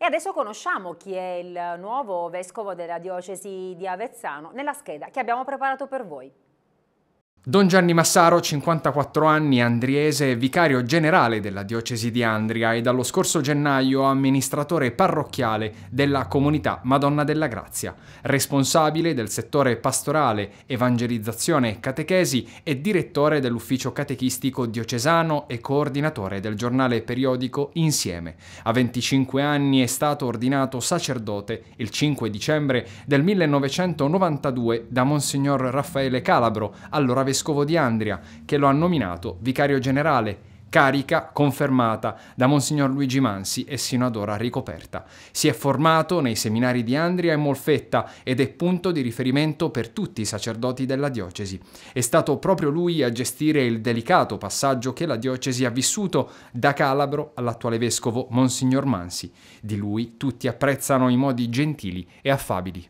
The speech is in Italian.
E adesso conosciamo chi è il nuovo vescovo della diocesi di Avezzano nella scheda che abbiamo preparato per voi. Don Gianni Massaro, 54 anni, andriese, vicario generale della diocesi di Andria e dallo scorso gennaio amministratore parrocchiale della comunità Madonna della Grazia, responsabile del settore pastorale, evangelizzazione e catechesi e direttore dell'ufficio catechistico diocesano e coordinatore del giornale periodico Insieme. A 25 anni è stato ordinato sacerdote il 5 dicembre del 1992 da Monsignor Raffaele Calabro, allora Vescovo di Andria, che lo ha nominato vicario generale, carica confermata da Monsignor Luigi Mansi e sino ad ora ricoperta. Si è formato nei seminari di Andria e Molfetta ed è punto di riferimento per tutti i sacerdoti della diocesi. È stato proprio lui a gestire il delicato passaggio che la diocesi ha vissuto da Calabro all'attuale vescovo Monsignor Mansi. Di lui tutti apprezzano i modi gentili e affabili.